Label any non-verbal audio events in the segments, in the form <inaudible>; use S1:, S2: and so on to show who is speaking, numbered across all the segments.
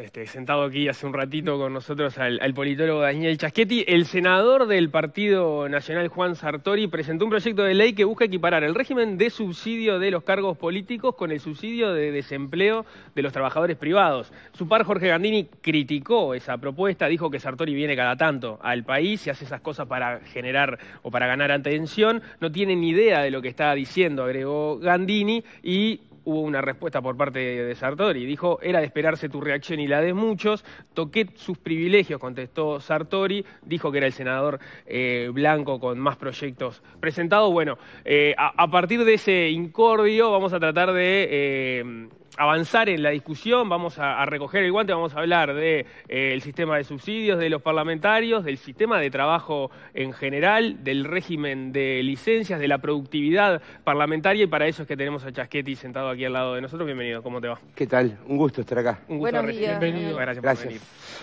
S1: Este, sentado aquí hace un ratito con nosotros al, politólogo Daniel Chaschetti. El senador del Partido Nacional, Juan Sartori, presentó un proyecto de ley que busca equiparar el régimen de subsidio de los cargos políticos con el subsidio de desempleo de los trabajadores privados. Su par, Jorge Gandini, criticó esa propuesta, dijo que Sartori viene cada tanto al país y hace esas cosas para generar o para ganar atención. No tiene ni idea de lo que está diciendo, agregó Gandini, y hubo una respuesta por parte de Sartori. Dijo, era de esperarse tu reacción y la de muchos. Toqué sus privilegios, contestó Sartori. Dijo que era el senador eh, blanco con más proyectos presentados. Bueno, eh, a, partir de ese incordio vamos a tratar de... Eh, avanzar en la discusión, vamos a, recoger el guante, vamos a hablar del de, el sistema de subsidios, de los parlamentarios, del sistema de trabajo en general, del régimen de licencias, de la productividad parlamentaria y para eso es que tenemos a Chasquetti sentado aquí al lado de nosotros. Bienvenido, ¿cómo te va?
S2: ¿Qué tal? Un gusto estar acá. Un gusto Buenos Bienvenido. Gracias, por venir.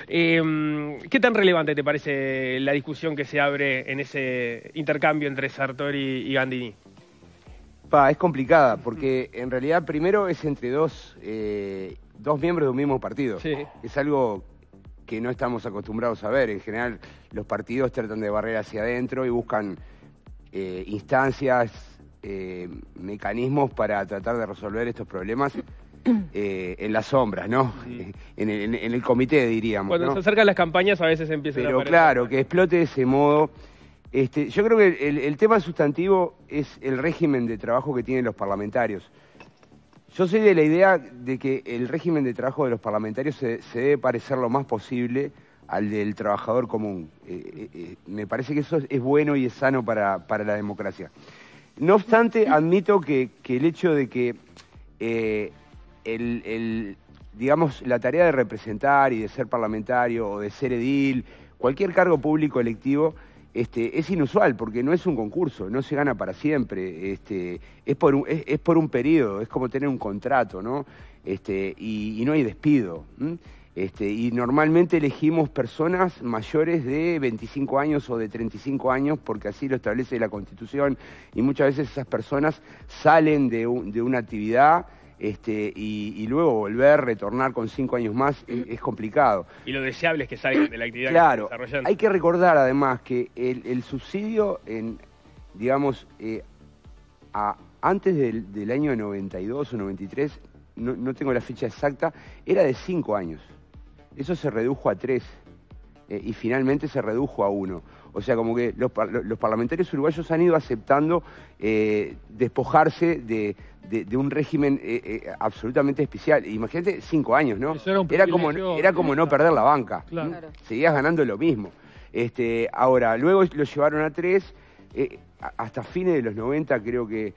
S1: Eh, ¿Qué tan relevante te parece la discusión que se abre en ese intercambio entre Sartori y Gandini?
S2: Pa, es complicada, porque en realidad primero es entre dos, eh, dos miembros de un mismo partido. Es algo que no estamos acostumbrados a ver. En general, los partidos tratan de barrer hacia adentro y buscan eh, instancias eh, mecanismos para tratar de resolver estos problemas <clears throat> eh, en las sombras, ¿no? <laughs> En, el, comité, diríamos. Cuando se
S1: acercan las campañas a veces empieza. Pero a Pero claro,
S2: que explote de ese modo. Este, yo creo que el, tema sustantivo es el régimen de trabajo que tienen los parlamentarios. Yo soy de la idea de que el régimen de trabajo de los parlamentarios se, debe parecer lo más posible al del trabajador común. Eh, eh, me parece que eso es bueno y es sano para la democracia. No obstante, admito que, el hecho de que eh, el, digamos, la tarea de representar y de ser parlamentario o de ser edil, cualquier cargo público electivo, este, es inusual porque no es un concurso, no se gana para siempre, este, es, por un, es, por un periodo, es como tener un contrato, ¿no? Este, y, no hay despido. Este, y normalmente elegimos personas mayores de 25 años o de 35 años porque así lo establece la Constitución y muchas veces esas personas salen de, una actividad este, y, luego volver, retornar con cinco años más e, es, complicado.
S1: Y lo deseable es que salgan de la actividad claro, que están Hay
S2: que recordar además que el, subsidio, en, digamos, eh, a, antes del, del, año 92 o 93, no, no tengo la fecha exacta, era de cinco años eso se redujo a tres eh, y finalmente se redujo a uno. O sea, como que los, parlamentarios uruguayos han ido aceptando eh, despojarse de, un régimen eh, absolutamente especial. Imagínate, cinco años, ¿no? Era, como, no perder la banca. Seguías ganando lo mismo. Este, ahora, luego lo llevaron a tres, hasta fines de los 90 creo que,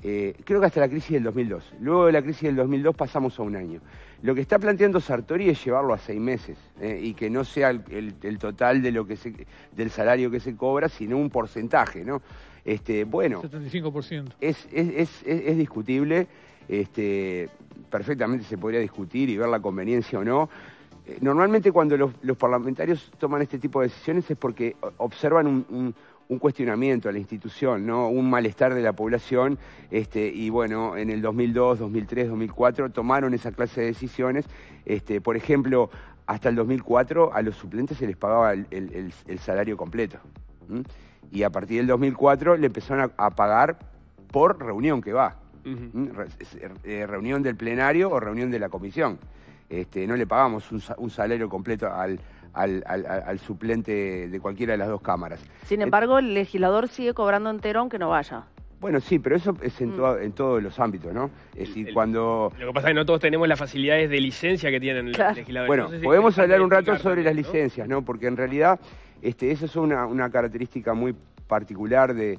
S2: creo que hasta la crisis del 2002. Luego de la crisis del 2002 pasamos a un año. Lo que está planteando Sartori es llevarlo a seis meses eh, y que no sea el, total de lo que se, del salario que se cobra, sino un porcentaje, ¿no? Este, bueno,
S3: 75%.
S2: Es, es, discutible, este, perfectamente se podría discutir y ver la conveniencia o no. Eh, normalmente cuando los, parlamentarios toman este tipo de decisiones es porque observan un, un cuestionamiento a la institución, ¿no? un malestar de la población, este, y bueno, en el 2002, 2003, 2004 tomaron esa clase de decisiones. Este, por ejemplo, hasta el 2004 a los suplentes se les pagaba el, salario completo. Y a partir del 2004 le empezaron a, pagar por reunión que va. Eh, eh, reunión del plenario o reunión de la comisión. Este, no le pagamos un, un salario completo al, al, suplente de cualquiera de las dos cámaras. Sin eh,
S4: embargo, el legislador sigue cobrando entero aunque no vaya.
S2: Bueno, sí, pero eso es en, mm. en todos los ámbitos, ¿no? cuando... Lo que
S1: pasa es que no todos tenemos las facilidades de licencia que tienen los legisladores. Bueno,
S2: podemos hablar un rato sobre las licencias, ¿no? Porque en realidad este, esa es una, característica muy particular de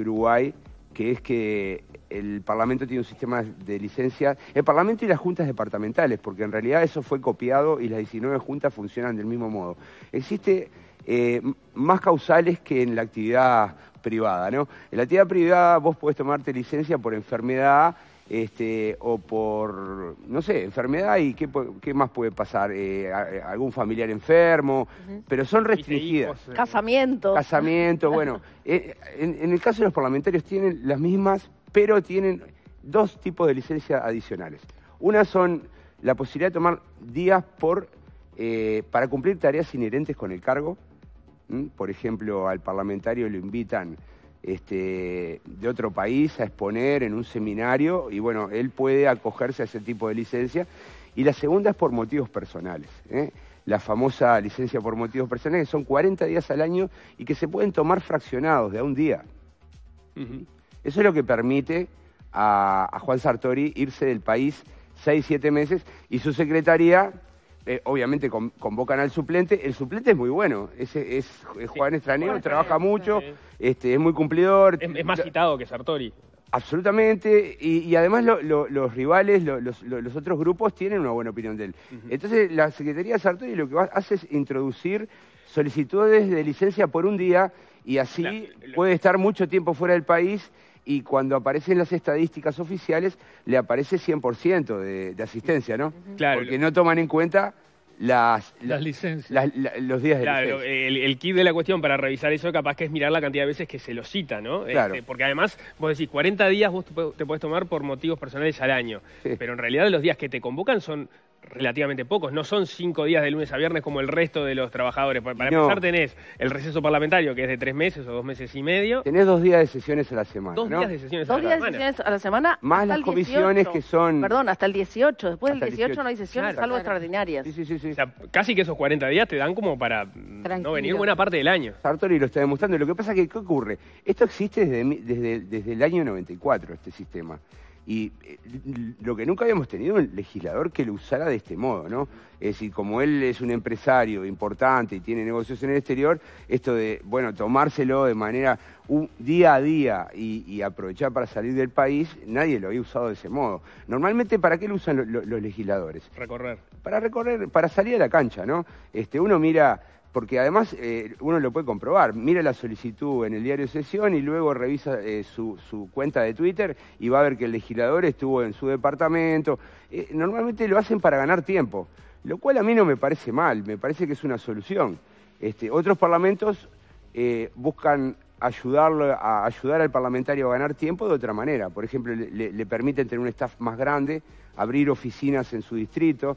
S2: Uruguay, que es que el Parlamento tiene un sistema de licencia, el Parlamento y las juntas departamentales, porque en realidad eso fue copiado y las 19 juntas funcionan del mismo modo. Existe eh, más causales que en la actividad privada, ¿no? En la actividad privada vos podés tomarte licencia por enfermedad, este, o por, no sé, enfermedad y qué, más puede pasar, eh, eh, algún familiar enfermo, pero son restringidas.
S4: Casamiento. Casamiento, <laughs> bueno.
S2: Eh, en, el caso de los parlamentarios tienen las mismas, pero tienen dos tipos de licencias adicionales. Una son la posibilidad de tomar días por, para cumplir tareas inherentes con el cargo. Por ejemplo, al parlamentario lo invitan este, de otro país a exponer en un seminario y bueno, él puede acogerse a ese tipo de licencia. Y la segunda es por motivos personales. ¿eh? La famosa licencia por motivos personales, que son 40 días al año y que se pueden tomar fraccionados de a un día. Eso es lo que permite a, a Juan Sartori irse del país 6, 7 meses y su secretaría eh, obviamente convocan al suplente. El suplente es muy bueno, es, es, eh, Juan Estraneo, trabaja mucho, este, es muy cumplidor. Es, más citado que Sartori. Absolutamente, y, además los rivales, los, los, otros grupos tienen una buena opinión de él. Entonces la Secretaría de Sartori lo que hace es introducir solicitudes de licencia por un día y así puede estar mucho tiempo fuera del país y cuando aparecen las estadísticas oficiales le aparece 100% de, de asistencia, ¿no? Claro. Porque no toman en cuenta las, licencias. los días de
S1: El, el kit de la cuestión para revisar eso capaz que es mirar la cantidad de veces que se lo cita, ¿no? Este, porque además vos decís 40 días vos te, puedes tomar por motivos personales al año, pero en realidad los días que te convocan son relativamente pocos, no son cinco días de lunes a viernes como el resto de los trabajadores. Para empezar tenés el receso parlamentario, que es de
S2: tres meses o dos meses y medio. Tenés dos días de sesiones a la semana. Dos días de sesiones a la semana. días de sesiones a la semana. Más las comisiones que son...
S1: Perdón,
S4: hasta el 18. Después del 18, no hay sesiones, salvo extraordinarias. Sí,
S1: sí, sí, O sea, casi que esos 40 días te dan como para mm, no venir buena parte del año.
S2: Sartori lo está demostrando. Lo que pasa es que, ¿qué ocurre? Esto existe desde, desde, desde el año 94, este sistema. Y eh, lo que nunca habíamos tenido un legislador que lo usara de este modo, ¿no? Es decir, como él es un empresario importante y tiene negocios en el exterior, esto de, bueno, tomárselo de manera día a día y, aprovechar para salir del país, nadie lo había usado de ese modo. Normalmente, ¿para qué lo usan los legisladores? Recorrer. Para recorrer, para salir a la cancha, ¿no? Este, uno mira porque además eh, uno lo puede comprobar. Mira la solicitud en el diario de Sesión y luego revisa eh, su, cuenta de Twitter y va a ver que el legislador estuvo en su departamento. Eh, normalmente lo hacen para ganar tiempo, lo cual a mí no me parece mal, me parece que es una solución. Este, otros parlamentos buscan a ayudar al parlamentario a ganar tiempo de otra manera. Por ejemplo, le permiten tener un staff más grande, abrir oficinas en su distrito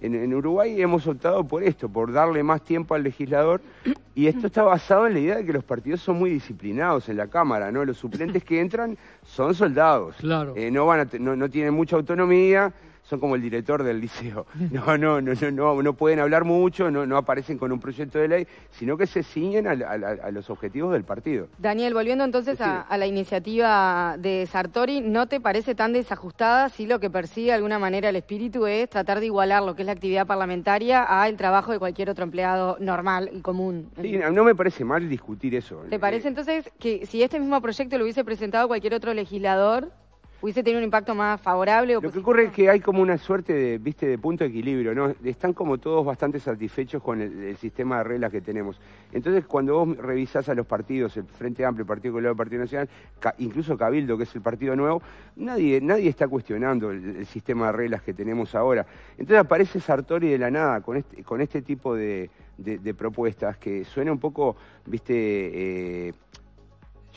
S2: en, Uruguay hemos optado por esto, por darle más tiempo al legislador. Y esto está basado en la idea de que los partidos son muy disciplinados en la Cámara, ¿no? Los suplentes que entran son soldados. Claro. Eh, no, van no tienen mucha autonomía son como el director del liceo. <laughs> No, no, no, no, no, pueden hablar mucho, no, no aparecen con un proyecto de ley, sino que se ciñen a, los objetivos del partido.
S4: Daniel, volviendo entonces a, la iniciativa de Sartori, ¿no te parece tan desajustada si lo que persigue de alguna manera el espíritu es tratar de igualar lo que es la actividad parlamentaria a el trabajo de cualquier otro empleado normal y común?
S2: no me parece mal discutir eso.
S4: ¿Te parece eh, entonces que si este mismo proyecto lo hubiese presentado cualquier otro legislador, hubiese tener un impacto más favorable.
S2: O Lo que ocurre es que hay como una suerte de, viste, de punto de equilibrio, ¿no? Están como todos bastante satisfechos con el, sistema de reglas que tenemos. Entonces, cuando vos revisás a los partidos, el Frente Amplio, el Partido Colorado, el Partido Nacional, incluso Cabildo, que es el partido nuevo, nadie, nadie está cuestionando el, sistema de reglas que tenemos ahora. Entonces aparece Sartori de la nada con este, este tipo de, propuestas que suena un poco, viste, eh,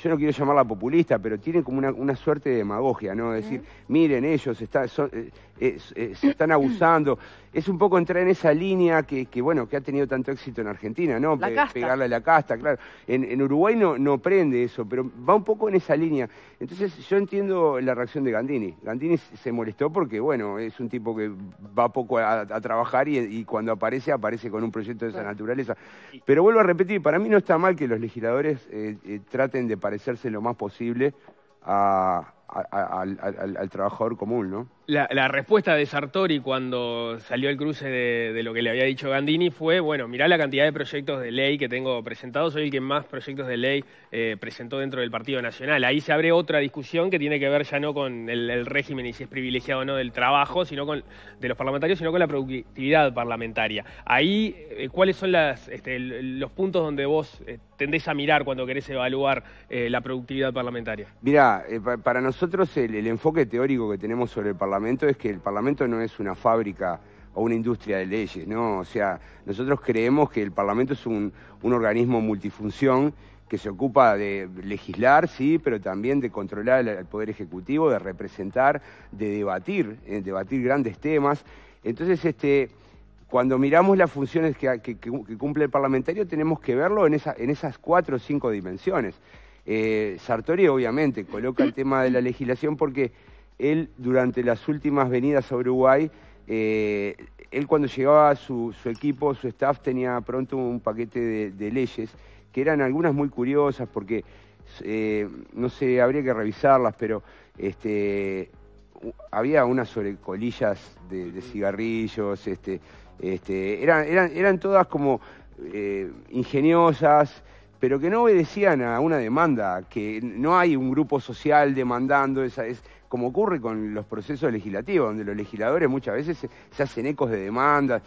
S2: yo no quiero llamarla populista, pero tiene como una, suerte de demagogia, ¿no? Es decir, miren, ellos eh, eh, eh, se están abusando. Es un poco entrar en esa línea que, bueno, que ha tenido tanto éxito en Argentina, ¿no? pegarle a la casta, claro. En, Uruguay no, prende eso, pero va un poco en esa línea. Entonces, yo entiendo la reacción de Gandini. Gandini se molestó porque, bueno, es un tipo que va poco a, trabajar y, cuando aparece, aparece con un proyecto de esa naturaleza. Pero vuelvo a repetir, para mí no está mal que los legisladores traten de parecerse lo más posible al trabajador común, ¿no?
S1: la, respuesta de Sartori cuando salió el cruce de, lo que le había dicho Gandini fue, bueno, mirá la cantidad de proyectos de ley que tengo presentados, soy el que más proyectos de ley eh, presentó dentro del Partido Nacional. Ahí se abre otra discusión que tiene que ver ya no con el, régimen y si es privilegiado o no del trabajo, sino con de los parlamentarios, sino con la productividad parlamentaria. Ahí, eh, ¿cuáles son este, los puntos donde vos eh, tendés a mirar cuando querés evaluar la productividad parlamentaria?
S2: Mirá, para nosotros el, enfoque teórico que tenemos sobre el Parlamento es que el Parlamento no es una fábrica o una industria de leyes, ¿no? O sea, nosotros creemos que el Parlamento es un, organismo multifunción que se ocupa de legislar, sí, pero también de controlar al Poder Ejecutivo, de representar, de debatir, eh, debatir grandes temas. Entonces, este, cuando miramos las funciones que, cumple el parlamentario, tenemos que verlo en, esas cuatro o cinco dimensiones. Eh, Sartori, obviamente, coloca el tema de la legislación porque él durante las últimas venidas a Uruguay, eh, él cuando llegaba su, su, equipo, su staff tenía pronto un paquete de, leyes, que eran algunas muy curiosas porque, eh, no sé, habría que revisarlas, pero este, había unas sobre colillas de, cigarrillos, este, este, eran, eran, todas como eh, ingeniosas pero que no obedecían a una demanda, que no hay un grupo social demandando, esa, es como ocurre con los procesos legislativos, donde los legisladores muchas veces se, hacen ecos de demandas.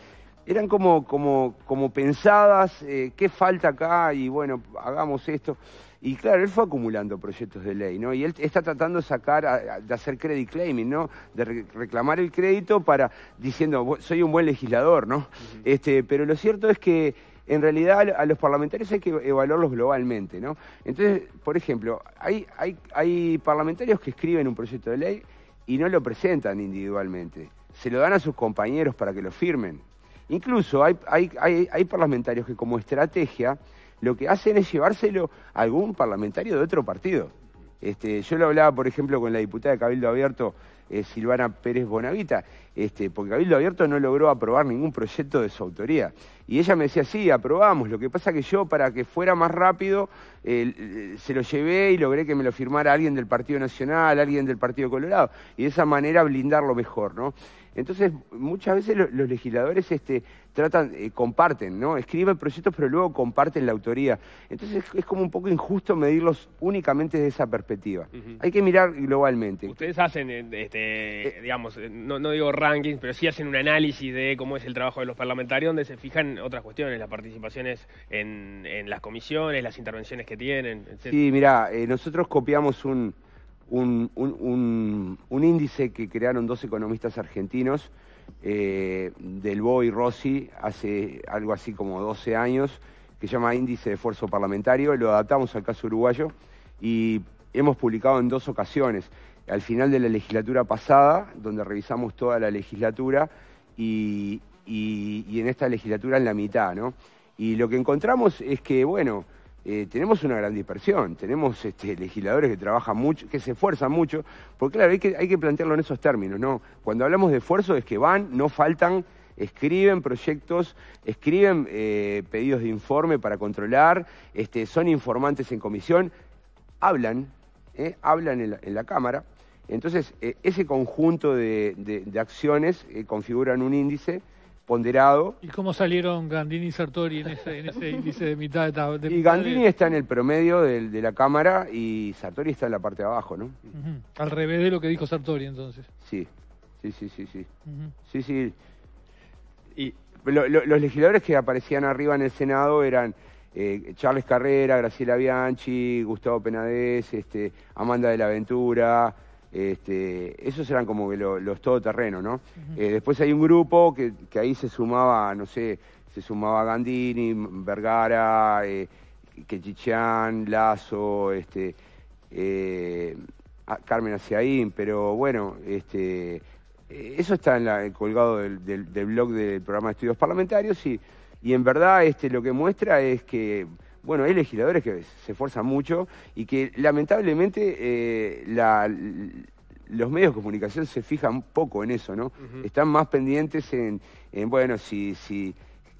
S2: Eran como, como, como pensadas, eh, qué falta acá y bueno, hagamos esto. Y claro, él fue acumulando proyectos de ley, ¿no? Y él está tratando de sacar, de hacer credit claiming, ¿no? De reclamar el crédito para, diciendo, soy un buen legislador, ¿no? este, pero lo cierto es que en realidad a los parlamentarios hay que evaluarlos globalmente, ¿no? Entonces, por ejemplo, hay, hay, parlamentarios que escriben un proyecto de ley y no lo presentan individualmente, se lo dan a sus compañeros para que lo firmen. Incluso hay, hay, hay parlamentarios que como estrategia lo que hacen es llevárselo a algún parlamentario de otro partido. Este, yo lo hablaba, por ejemplo, con la diputada de Cabildo Abierto, eh, Silvana Pérez Bonavita, este, porque Cabildo Abierto no logró aprobar ningún proyecto de su autoría. Y ella me decía, sí, aprobamos, lo que pasa que yo, para que fuera más rápido, eh, se lo llevé y logré que me lo firmara alguien del Partido Nacional, alguien del Partido Colorado, y de esa manera blindarlo mejor, ¿no? Entonces, muchas veces los legisladores este, tratan, eh, comparten, ¿no? Escriben proyectos, pero luego comparten la autoría. Entonces, es, como un poco injusto medirlos únicamente desde esa perspectiva. Hay que mirar globalmente.
S1: Ustedes hacen, eh, este, eh. digamos, no, digo rankings, pero sí hacen un análisis de cómo es el trabajo de los parlamentarios, donde se fijan otras cuestiones, las participaciones en, las comisiones, las intervenciones que tienen, etc. Sí, mira,
S2: nosotros copiamos un un, un, índice que crearon dos economistas argentinos, Delbo eh, del Rossi, hace algo así como 12 años, que se llama Índice de Esfuerzo Parlamentario, lo adaptamos al caso uruguayo y hemos publicado en dos ocasiones, al final de la legislatura pasada, donde revisamos toda la legislatura, y, y en esta legislatura en la mitad, ¿no? Y lo que encontramos es que, bueno, eh, tenemos una gran dispersión, tenemos este, legisladores que trabajan mucho, que se esfuerzan mucho, porque claro, hay que, plantearlo en esos términos, ¿no? Cuando hablamos de esfuerzo es que van, no faltan, escriben proyectos, escriben eh, pedidos de informe para controlar, este, son informantes en comisión, hablan, ¿eh? hablan en la, Cámara. Entonces, ese conjunto de, de acciones configuran un índice ponderado.
S3: ¿Y cómo salieron Gandini y Sartori en ese, índice de mitad de Y Gandini está en
S2: el promedio de la Cámara y Sartori está en la parte de abajo, ¿no?
S3: Al revés de lo que dijo Sartori entonces.
S2: Sí, sí, sí, sí, sí. Sí, Y los legisladores que aparecían arriba en el Senado eran eh, Charles Carrera, Graciela Bianchi, Gustavo Penades, este, Amanda de la Ventura. Este, esos eran como los, los todoterrenos, ¿no? Eh, después hay un grupo que, ahí se sumaba, no sé, se sumaba Gandini, Vergara, Quechichán, eh, Lazo, este, eh, Carmen Haciaín, pero bueno, este, eso está en colgado del, blog del programa de estudios parlamentarios y, y en verdad lo que muestra es que bueno, hay legisladores que se esfuerzan mucho y que lamentablemente eh, los medios de comunicación se fijan poco en eso, ¿no? Están más pendientes en, bueno, si, si,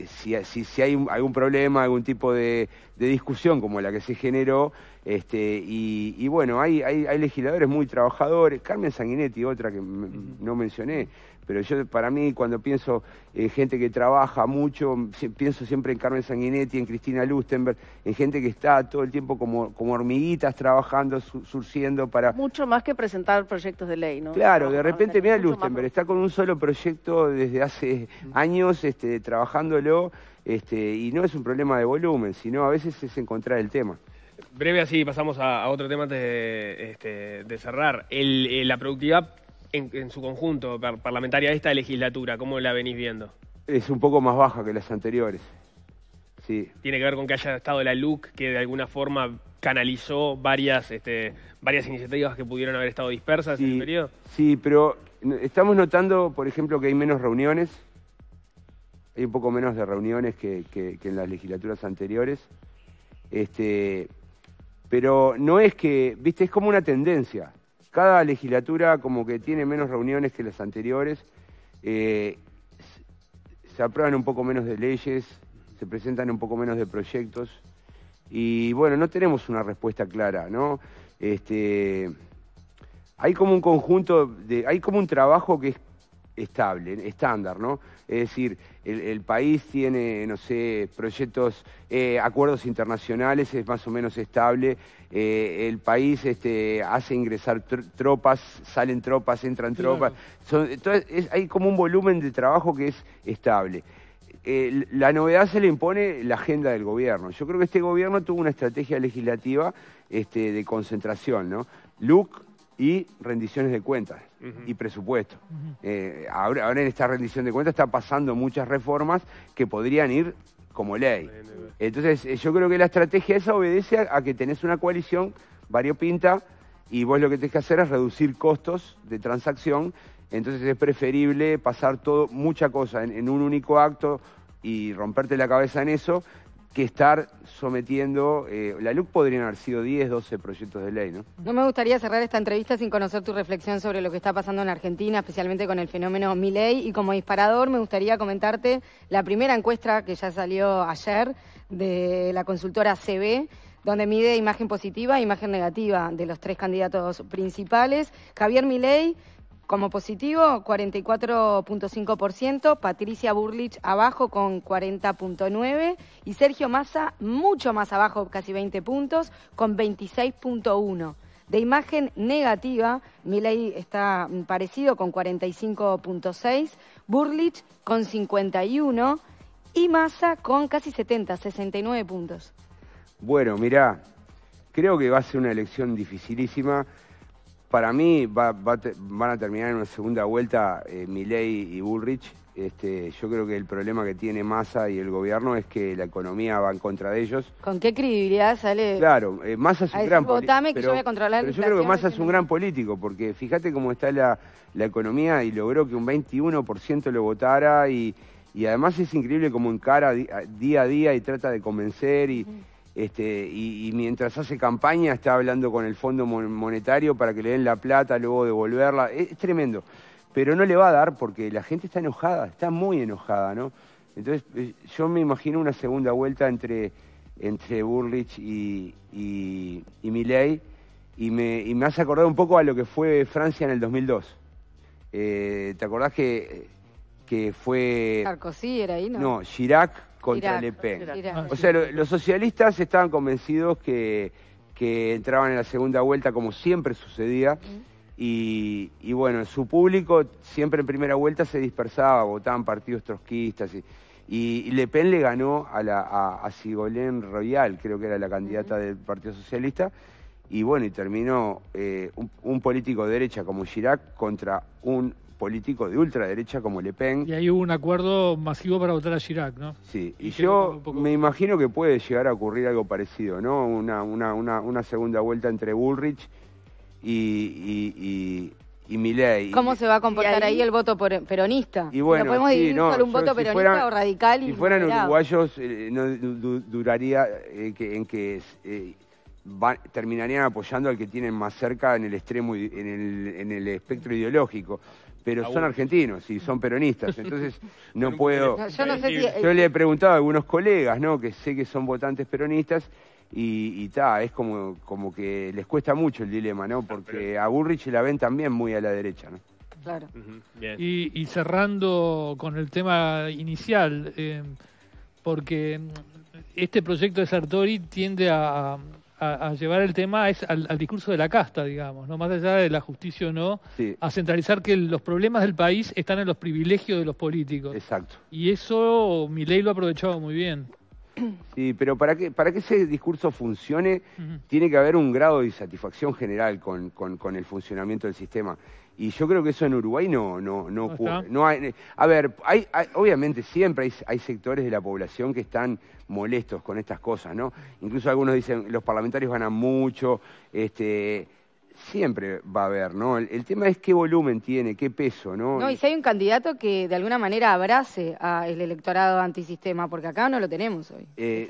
S2: si, si, hay algún problema, algún tipo de, discusión como la que se generó, este, y, bueno, hay, hay, legisladores muy trabajadores, Carmen Sanguinetti, otra que no mencioné, pero yo para mí cuando pienso eh, gente que trabaja mucho, pienso siempre en Carmen Sanguinetti, en Cristina Lustenberg, en gente que está todo el tiempo como, como hormiguitas trabajando, surciendo para...
S4: Mucho más que presentar proyectos de ley, ¿no? Claro,
S2: de repente mira Lustenberg, está con un solo proyecto desde hace años este, trabajándolo este, y no es un problema de volumen, sino a veces es encontrar el tema.
S1: Breve así, pasamos a, otro tema antes de, este, cerrar. Eh, la productividad en, su conjunto parlamentaria de esta legislatura? ¿Cómo la venís viendo?
S2: Es un poco más baja que las anteriores. Sí.
S1: Tiene que ver con que haya estado la LUC, que de alguna forma canalizó varias, este, varias iniciativas que pudieron haber estado dispersas en el periodo.
S2: Sí, pero estamos notando, por ejemplo, que hay menos reuniones, hay un poco menos de reuniones que, que, que en las legislaturas anteriores. Este, pero no es que, viste, es como una tendencia. Cada legislatura como que tiene menos reuniones que las anteriores, eh, se aprueban un poco menos de leyes, se presentan un poco menos de proyectos y bueno, no tenemos una respuesta clara, ¿no? Este, hay como un conjunto, de, hay como un trabajo que es estable, estándar, ¿no? Es decir, el, país tiene, no sé, proyectos, eh, acuerdos internacionales, es más o menos estable, eh, el país este, hace ingresar tropas, salen tropas, entran tropas, entonces hay como un volumen de trabajo que es estable. la novedad se le impone la agenda del gobierno. Yo creo que este gobierno tuvo una estrategia legislativa este, de concentración, ¿no? Luke y rendiciones de cuentas y presupuesto. Eh, ahora, en esta rendición de cuentas están pasando muchas reformas que podrían ir como ley. Entonces eh, yo creo que la estrategia esa obedece a, que tenés una coalición variopinta y vos lo que tenés que hacer es reducir costos de transacción. Entonces es preferible pasar todo, mucha cosa en un único acto y romperte la cabeza en eso que estar sometiendo, eh, la luz podrían haber sido 10, 12 proyectos de ley, ¿no?
S4: No me gustaría cerrar esta entrevista sin conocer tu reflexión sobre lo que está pasando en Argentina, especialmente con el fenómeno Milei, y como disparador me gustaría comentarte la primera encuesta que ya salió ayer de la consultora CB, donde mide imagen positiva e imagen negativa de los tres candidatos principales. Javier Milei como positivo, 44.5%, Patricia Burlich abajo con 40.9% y Sergio Massa mucho más abajo, casi 20 puntos, con 26.1%. De imagen negativa, Milei está parecido con 45.6, Burlich con 51 y Massa con casi 70, 69 puntos.
S2: Bueno, mirá, creo que va a ser una elección dificilísima para mí van a terminar en una segunda vuelta eh, Miley y Bullrich. Este, yo creo que el problema que tiene Massa y el gobierno es que la economía va en contra de ellos.
S4: ¿Con qué credibilidad sale?
S2: Claro, eh, Massa es un gran político. Pero,
S4: yo, yo creo que Massa es un
S2: gran político, porque fíjate cómo está la, economía y logró que un 21% lo votara y, y además es increíble cómo encara día a día y trata de convencer y... Este, y, mientras hace campaña está hablando con el Fondo Monetario para que le den la plata, luego devolverla. Es, tremendo. Pero no le va a dar porque la gente está enojada, está muy enojada, ¿no? Entonces eh, yo me imagino una segunda vuelta entre, entre Burlich y, y, y y me, y me hace acordar un poco a lo que fue Francia en el 2002. Eh, ¿Te acordás que, que fue...
S4: Sarkozy era ahí, ¿no? No,
S2: Chirac contra Le Pen. Ah, o sea, los socialistas estaban convencidos que, que, entraban en la segunda vuelta como siempre sucedía. Y, y, bueno, su público siempre en primera vuelta se dispersaba, votaban partidos trotskistas. Y, Le Pen le ganó a, la, a, Sigolén Royal, creo que era la candidata del Partido Socialista. Y bueno, y terminó eh, un, un político de derecha como Chirac contra un políticos de ultraderecha como Le Pen. Y ahí
S3: hubo un acuerdo masivo para votar a Chirac,
S2: ¿no? Sí, y, yo me imagino que puede llegar a ocurrir algo parecido, ¿no? Una, una, una, segunda vuelta entre Bullrich y, y, y, ¿Cómo
S4: se va a comportar ahí, el voto peronista? Y podemos un voto peronista o radical? Si fueran
S2: uruguayos, eh, no duraría eh, en que... Eh, terminarían apoyando al que tienen más cerca en el extremo en el, en el espectro ideológico pero son argentinos y son peronistas, <laughs> entonces no puedo... yo, le he preguntado a algunos colegas, ¿no? Que sé que son votantes peronistas y, y ta, es como, como que les cuesta mucho el dilema, ¿no? Porque a Burrich la ven también muy a la derecha, ¿no?
S4: Claro.
S3: Y, cerrando con el tema inicial, eh, porque este proyecto de Sartori tiende a, a, llevar el tema es al, discurso de la casta, digamos, no más allá de la justicia o no, a centralizar que los problemas del país están en los privilegios de los políticos. Exacto. Y eso Milei lo ha aprovechado muy bien.
S2: Sí, <clears throat> pero para que, para que ese discurso funcione, tiene que haber un grado de satisfacción general con, con, el funcionamiento del sistema. Y yo creo que eso en Uruguay no, no, no ocurre. hay, a ver, obviamente siempre hay, hay sectores de la población que están molestos con estas cosas, ¿no? Incluso algunos dicen, los parlamentarios ganan mucho, este siempre va a haber, ¿no? El, tema es qué volumen tiene, qué peso, ¿no? No, y
S4: si hay un candidato que de alguna manera abrace al electorado antisistema, porque acá no lo tenemos hoy,
S2: eh,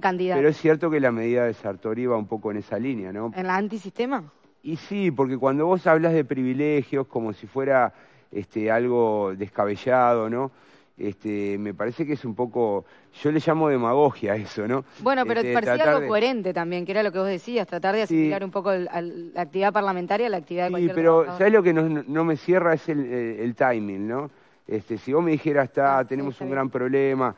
S2: candidato. Pero es cierto que la medida de Sartori va un poco en esa línea, ¿no? ¿En la antisistema? Y sí, porque cuando vos hablas de privilegios como si fuera este, algo descabellado, ¿no? Este, me parece que es un poco, yo le llamo demagogia eso, ¿no? Bueno, pero este, parecía algo
S4: coherente también, que era lo que vos decías, tratar de asimilar un poco la actividad parlamentaria a la actividad de Sí, pero
S2: lo que no, me cierra? Es el, timing, ¿no? Este, si vos me dijeras, ah, está, tenemos un gran problema,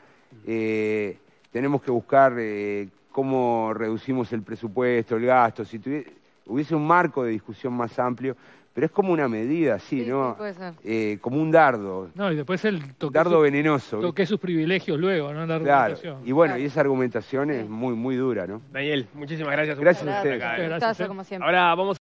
S2: eh, tenemos que buscar eh, cómo reducimos el presupuesto, el gasto, si tuviese, hubiese un marco de discusión más amplio, pero es como una medida así, sí, ¿no? Eh, como un dardo. No, y después el toque dardo venenoso. toque
S3: sus privilegios luego, ¿no? La
S2: argumentación. Claro. Y bueno, y esa argumentación es muy, muy dura, ¿no?
S3: Daniel, muchísimas
S1: gracias. Gracias, gracias a usted. Gracias, ¿eh? como siempre. Ahora
S3: vamos